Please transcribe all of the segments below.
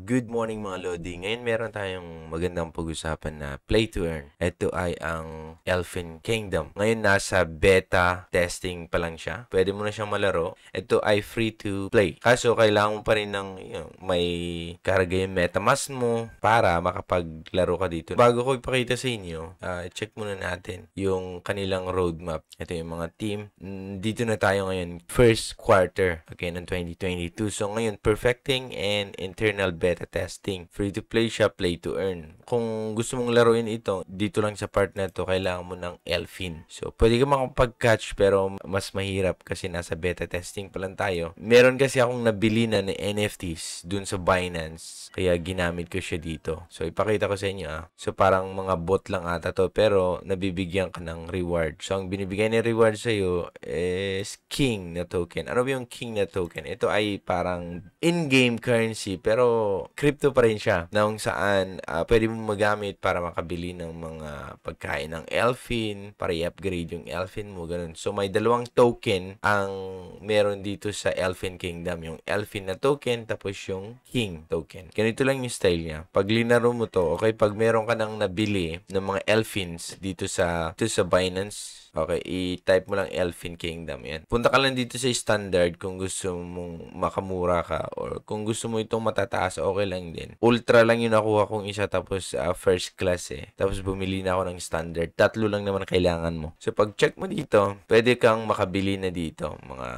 Good morning mga Lodi. Ngayon meron tayong magandang pag-usapan na play to earn. Ito ay ang Elfin Kingdom. Ngayon nasa beta testing pa lang siya. Pwede mo na siyang malaro. Ito ay free to play. Kaso kailangan mo pa rin ng you may karga yung metamask mo para makapaglaro ka dito. Bago ko ipakita sa inyo, uh, check muna natin yung kanilang roadmap. Ito yung mga team. dito na tayo ngayon. First quarter okay, ng 2022. So ngayon, perfecting and internal beta beta testing. Free to play siya, play to earn. Kung gusto mong laruin ito, dito lang sa part na ito, kailangan mo ng Elfin. So, pwede ka makapag-catch pero mas mahirap kasi nasa beta testing pa lang tayo. Meron kasi akong nabili na ng NFTs dun sa Binance. Kaya ginamit ko siya dito. So, ipakita ko sa inyo ah. So, parang mga bot lang ata to pero nabibigyan ka ng reward. So, ang binibigay ni reward sa'yo is king na token. Ano ba yung king na token? Ito ay parang in-game currency pero pero crypto pa rin siya na saan uh, pwede mong magamit para makabili ng mga pagkain ng Elfin, para i-upgrade yung Elfin mo, ganun. So, may dalawang token ang meron dito sa Elfin Kingdom. Yung Elfin na token, tapos yung King token. Ganito lang yung style niya. Pag linaro mo to, okay, pag meron ka nang nabili ng mga Elfins dito sa, dito sa Binance, Okay, i-type mo lang Elfin Kingdom. Yan. Punta ka lang dito sa standard kung gusto mong makamura ka or kung gusto mo itong matataas, okay lang din. Ultra lang yung nakuha kong isa tapos uh, first class eh. Tapos bumili na ako ng standard. Tatlo lang naman kailangan mo. So pag check mo dito, pwede kang makabili na dito mga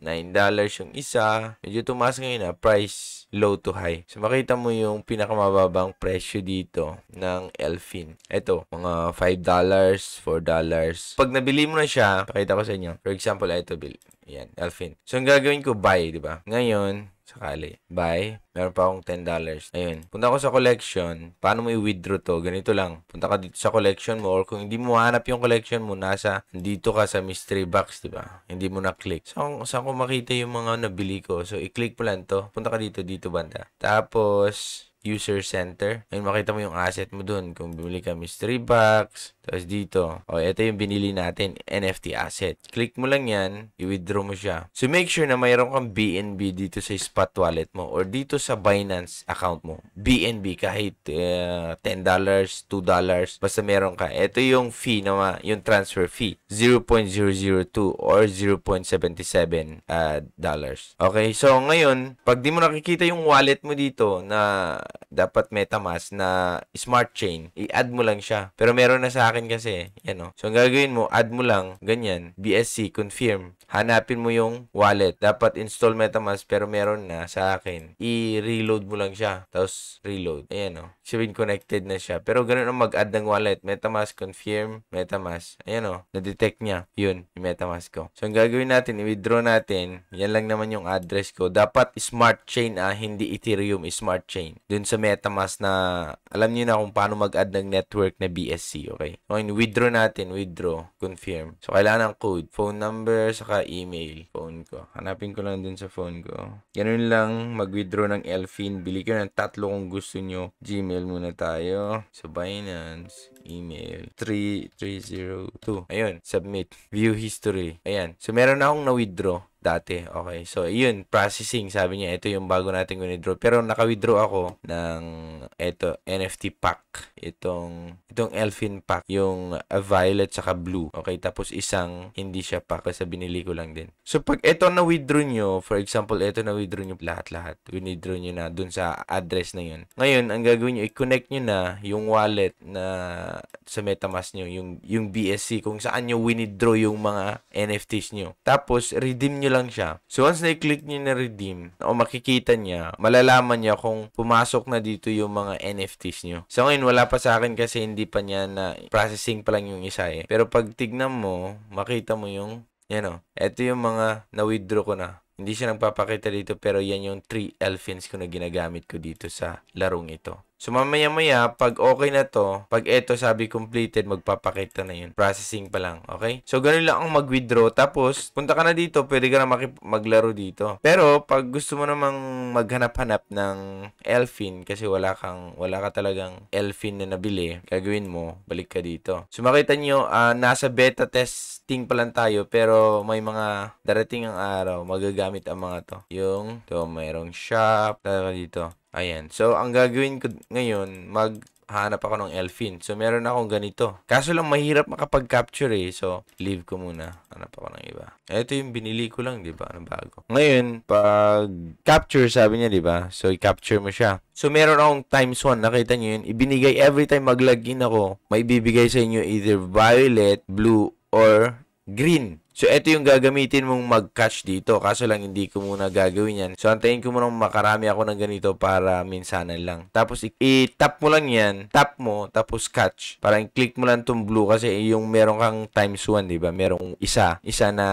$9 yung isa. Medyo tumaas ngayon na ah. price low to high. So makita mo yung pinakamababang presyo dito ng Elfin. Ito, mga $5, $4. Pag nabili mo na siya, pakita ko sa inyo. For example, ito bill. Yan, Elfin. So ang gagawin ko buy, di ba? Ngayon, sakali. Buy. Meron pa akong $10. Ayun. Punta ko sa collection. Paano mo i-withdraw to? Ganito lang. Punta ka dito sa collection mo or kung hindi mo hanap yung collection mo, nasa dito ka sa mystery box, di ba? Hindi mo na-click. Saan, saan ko makita yung mga nabili ko? So, i-click mo lang to. Punta ka dito, dito banda. Tapos, user center. Ngayon, makita mo yung asset mo dun. Kung bumili ka mystery box, tapos dito. O, oh, ito yung binili natin, NFT asset. Click mo lang yan, i-withdraw mo siya. So, make sure na mayroon kang BNB dito sa spot wallet mo or dito sa Binance account mo. BNB kahit uh, $10, $2, basta meron ka. Ito yung fee na yung transfer fee. 0.002 or 0.77 uh, dollars. Okay, so ngayon, pag di mo nakikita yung wallet mo dito na dapat MetaMask na smart chain, i-add mo lang siya. Pero meron na sa akin kasi, eh, yan o. So, ang gagawin mo, add mo lang, ganyan, BSC, confirm hanapin mo yung wallet. Dapat install MetaMask pero meron na sa akin. I-reload mo lang siya. Tapos reload. Ayan o. Oh. Sabihin connected na siya. Pero ganun ang mag-add ng wallet. MetaMask confirm MetaMask. Ayan o. Oh. Na-detect niya. Yun. Yung MetaMask ko. So ang gagawin natin, i-withdraw natin. Yan lang naman yung address ko. Dapat smart chain ah. Hindi Ethereum. Smart chain. Dun sa MetaMask na alam niyo na kung paano mag-add ng network na BSC. Okay? So okay, withdraw natin. Withdraw. Confirm. So kailangan ng code. Phone number. Saka tsaka email, phone ko. Hanapin ko lang dun sa phone ko. Ganun lang, mag-withdraw ng Elfin. Bili ko ng tatlo kung gusto nyo. Gmail muna tayo. So, Binance, email, 3302. Ayun, submit. View history. Ayan. So, meron akong na-withdraw dati. Okay. So, yun. Processing. Sabi niya, ito yung bago natin winidraw. Pero, naka-withdraw ako ng, ito, NFT pack. Itong itong elfin pack, yung violet saka blue. Okay, tapos isang hindi siya pack kasi binili ko lang din. So pag ito na withdraw nyo, for example, ito na withdraw nyo lahat-lahat, withdraw nyo na dun sa address na yun. Ngayon, ang gagawin nyo, i-connect nyo na yung wallet na sa MetaMask nyo, yung, yung BSC, kung saan nyo withdraw yung mga NFTs nyo. Tapos, redeem nyo lang siya. So once na-click nyo na redeem, o makikita niya, malalaman niya kung pumasok na dito yung mga NFTs nyo. So ngayon, wala pa sa akin kasi hindi hindi pa niya na processing pa lang yung isa eh. Pero pag tignan mo, makita mo yung, yan o, ito yung mga na-withdraw ko na. Hindi siya nagpapakita dito pero yan yung 3 elfins ko na ginagamit ko dito sa larong ito. So mamaya maya, pag okay na to, pag eto sabi completed, magpapakita na yun. Processing pa lang, okay? So ganun lang ang mag-withdraw. Tapos, punta ka na dito, pwede ka na maglaro dito. Pero, pag gusto mo namang maghanap-hanap ng Elfin, kasi wala, kang, wala ka talagang Elfin na nabili, gagawin mo, balik ka dito. So makita nyo, uh, nasa beta testing pa lang tayo, pero may mga darating ang araw, magagamit ang mga to. Yung, to, mayroong shop, dito. Ayan. So, ang gagawin ko ngayon, maghahanap ako ng elfin. So, meron akong ganito. Kaso lang, mahirap makapag-capture eh. So, leave ko muna. Hanap ako ng iba. Ito yung binili ko lang, di ba? Ano bago? Ngayon, pag capture, sabi niya, di ba? So, i-capture mo siya. So, meron akong times one. Nakita niyo yun? Ibinigay every time mag-login ako, may bibigay sa inyo either violet, blue, or green. So, ito yung gagamitin mong mag-catch dito. Kaso lang, hindi ko muna gagawin yan. So, antayin ko muna makarami ako ng ganito para minsanan lang. Tapos, i-tap mo lang yan. Tap mo, tapos catch. Parang click mo lang itong blue kasi yung meron kang times 1, di ba? Merong isa. Isa na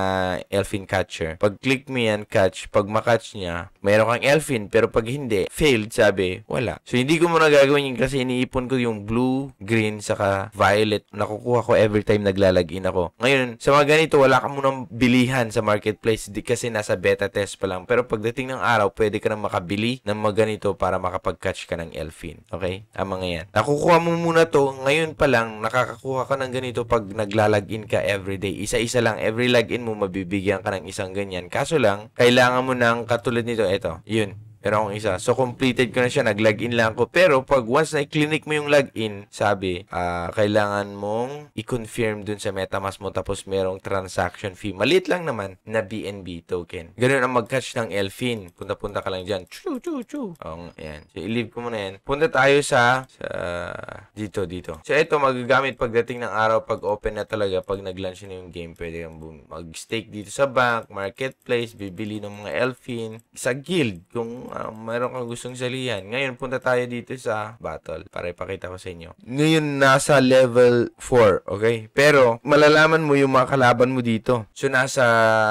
elfin catcher. Pag click mo yan, catch. Pag makatch niya, meron kang elfin. Pero pag hindi, failed, sabi, wala. So, hindi ko muna gagawin yun kasi iniipon ko yung blue, green, saka violet. Nakukuha ko every time naglalagin ako. Ngayon, sa mga ganito, wala kang mo nang bilihan sa marketplace di kasi nasa beta test pa lang. Pero pagdating ng araw, pwede ka nang makabili ng maganito para makapag-catch ka ng elfin. Okay? Ang mga yan. Nakukuha mo muna to. Ngayon pa lang, nakakakuha ka ng ganito pag naglalagin ka everyday. Isa-isa lang. Every login mo, mabibigyan ka ng isang ganyan. Kaso lang, kailangan mo ng katulad nito. Ito. Yun Meron akong isa. So, completed ko na siya. Nag-login lang ako. Pero, pag once na i-clinic mo yung login, sabi, uh, kailangan mong i-confirm dun sa MetaMask mo tapos merong transaction fee. Maliit lang naman na BNB token. Ganun ang mag-catch ng Elfin. Punta-punta ka lang dyan. Chu, chu, chu. Oo, yan. So, i-leave ko muna yan. Punta tayo sa, sa dito, dito. So, ito, magagamit pagdating ng araw pag open na talaga. Pag nag-launch na yung game, pwede kang mag-stake dito sa bank, marketplace, bibili ng mga Elfin. Sa guild, kung um, meron kang gustong salihan. Ngayon, punta tayo dito sa battle para ipakita ko sa inyo. Ngayon, nasa level 4, okay? Pero, malalaman mo yung mga kalaban mo dito. So, nasa,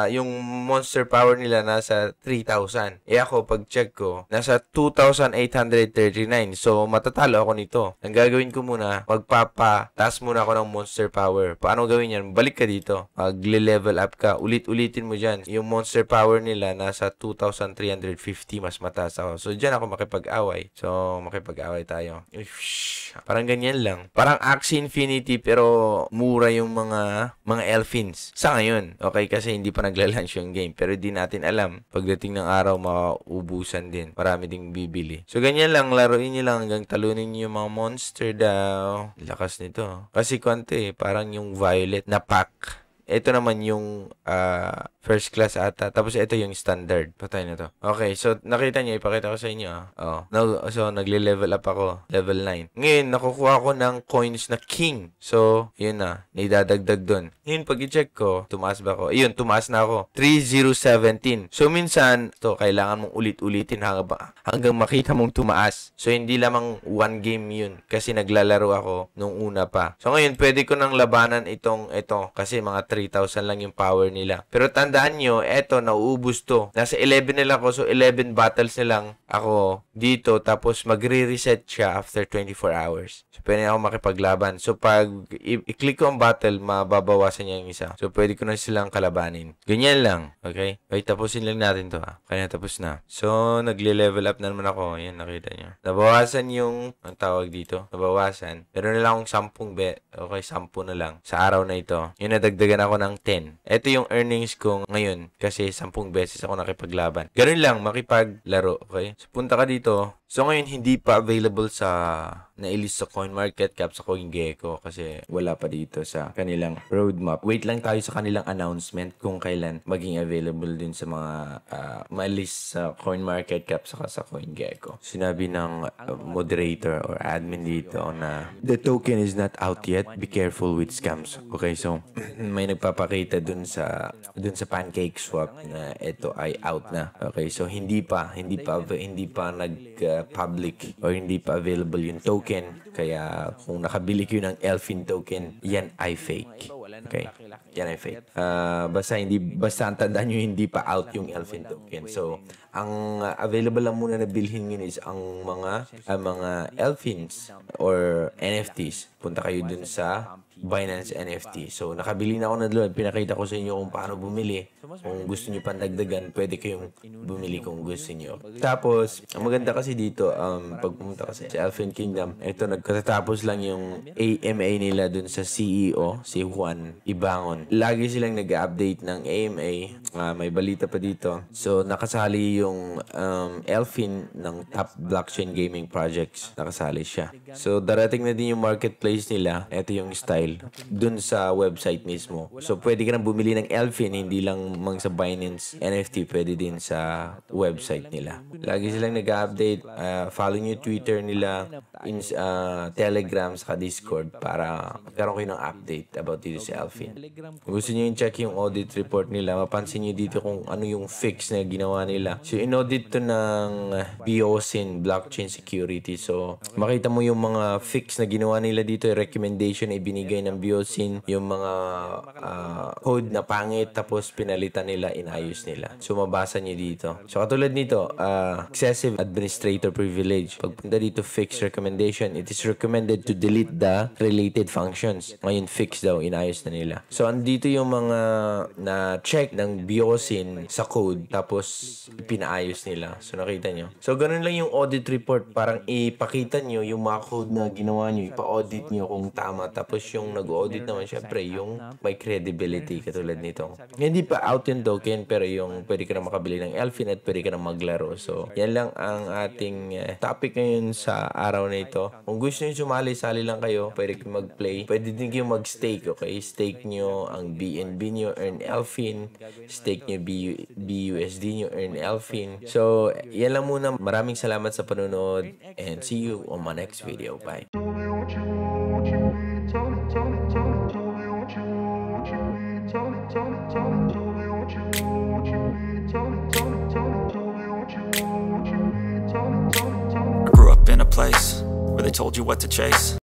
yung monster power nila nasa 3,000. E eh, ako, pag-check ko, nasa 2,839. So, matatalo ako nito. Ang gagawin ko muna, magpapataas muna ako ng monster power. Paano gawin yan? Balik ka dito. Magle-level up ka. Ulit-ulitin mo dyan. Yung monster power nila nasa 2,350 mas mataas mataas ako. So, dyan ako makipag-away. So, makipag-away tayo. Ush, parang ganyan lang. Parang Axie Infinity pero mura yung mga mga Elfins. Sa ngayon. Okay, kasi hindi pa nagla-launch yung game. Pero di natin alam. Pagdating ng araw, makaubusan din. Marami ding bibili. So, ganyan lang. Laruin nyo lang hanggang talunin nyo yung mga monster daw. Lakas nito. Kasi konti Parang yung Violet na pack ito naman yung uh, first class ata. Tapos ito yung standard. Patay na to. Okay, so nakita niyo, ipakita ko sa inyo. Ah. Oh. No, so nagle-level up ako. Level 9. Ngayon, nakukuha ko ng coins na king. So, yun na. Nidadagdag dun. Ngayon, pag i-check ko, tumaas ba ako? Ayun, tumaas na ako. 3017. So, minsan, to kailangan mong ulit-ulitin hanggang, hanggang makita mong tumaas. So, hindi lamang one game yun. Kasi naglalaro ako nung una pa. So, ngayon, pwede ko nang labanan itong ito. Kasi mga 3 3,000 lang yung power nila. Pero tandaan nyo, eto, nauubos to. Nasa 11 na lang ako, so 11 battles na lang ako dito. Tapos magre-reset siya after 24 hours. So pwede ako makipaglaban. So pag i-click ko ang battle, mababawasan niya yung isa. So pwede ko na silang kalabanin. Ganyan lang. Okay? Okay, tapusin lang natin to ha. Ah. Kaya tapos na. So, nagle-level up na naman ako. Ayan, nakita nyo. Nabawasan yung, ang tawag dito, nabawasan. Meron na lang akong 10 bet. Okay, 10 na lang. Sa araw na ito. Yun, nadagdagan ako ng 10. Ito yung earnings ko ngayon kasi 10 beses ako nakipaglaban. Ganun lang, makipaglaro, okay? So, punta ka dito. So, ngayon, hindi pa available sa nailis sa coin market cap sa coin gecko kasi wala pa dito sa kanilang roadmap. Wait lang tayo sa kanilang announcement kung kailan maging available din sa mga uh, ah, malis sa coin market cap saka sa coin gecko. Sinabi ng uh, moderator or admin dito na the token is not out yet. Be careful with scams. Okay, so may nagpapakita dun sa dun sa pancake swap na ito ay out na. Okay, so hindi pa hindi pa hindi pa nag uh, public or hindi pa available yung token token. Kaya kung nakabili kayo ng Elfin token, yan ay fake. Okay? Yan ay fake. Uh, basta hindi, basta tandaan nyo, hindi pa out yung Elfin token. So, ang uh, available lang muna na bilhin yun is ang mga, ang mga Elfins or NFTs. Punta kayo dun sa Binance NFT. So, nakabili na ako ng load. Pinakita ko sa inyo kung paano bumili. Kung gusto nyo pang dagdagan, pwede kayong bumili kung gusto nyo. Tapos, ang maganda kasi dito, um, pag pumunta ka sa Elfin Kingdom, ito, nagkatatapos lang yung AMA nila dun sa CEO, si Juan Ibangon. Lagi silang nag-update ng AMA. Uh, ah, may balita pa dito. So, nakasali yung um, Elfin ng top blockchain gaming projects. Nakasali siya. So, darating na din yung marketplace nila. Ito yung style Google dun sa website mismo. So, pwede ka na bumili ng Elfin, hindi lang mang sa Binance NFT, pwede din sa website nila. Lagi silang nag-update. Uh, follow nyo Twitter nila, in, uh, Telegram, sa Discord para magkaroon kayo ng update about dito sa Elfin. Kung gusto nyo yung check yung audit report nila, mapansin nyo dito kung ano yung fix na ginawa nila. So, inaudit to ng BOSIN, Blockchain Security. So, makita mo yung mga fix na ginawa nila dito, recommendation na ibinigay ng Biosin yung mga uh, code na pangit tapos pinalitan nila, inayos nila. So mabasa nyo dito. So katulad nito, uh, excessive administrator privilege. Pagpunta dito fix recommendation, it is recommended to delete the related functions. Ngayon fixed daw, inayos na nila. So andito yung mga na check ng Biosin sa code tapos pinaayos nila. So nakita nyo. So ganun lang yung audit report. Parang ipakita nyo yung mga code na ginawa nyo, ipa-audit nyo kung tama. Tapos yung yung nag-audit naman, syempre, yung may credibility katulad nito. Hindi pa out and token, pero yung pwede ka na makabili ng Elfin at pwede ka na maglaro. So, yan lang ang ating eh, topic ngayon sa araw na ito. Kung gusto nyo sumali, sali lang kayo. Pwede kayo mag-play. Pwede din kayo mag-stake, okay? Stake nyo ang BNB nyo, earn Elfin. Stake nyo BU BUSD nyo, earn Elfin. So, yan lang muna. Maraming salamat sa panonood and see you on my next video. Bye. place where they told you what to chase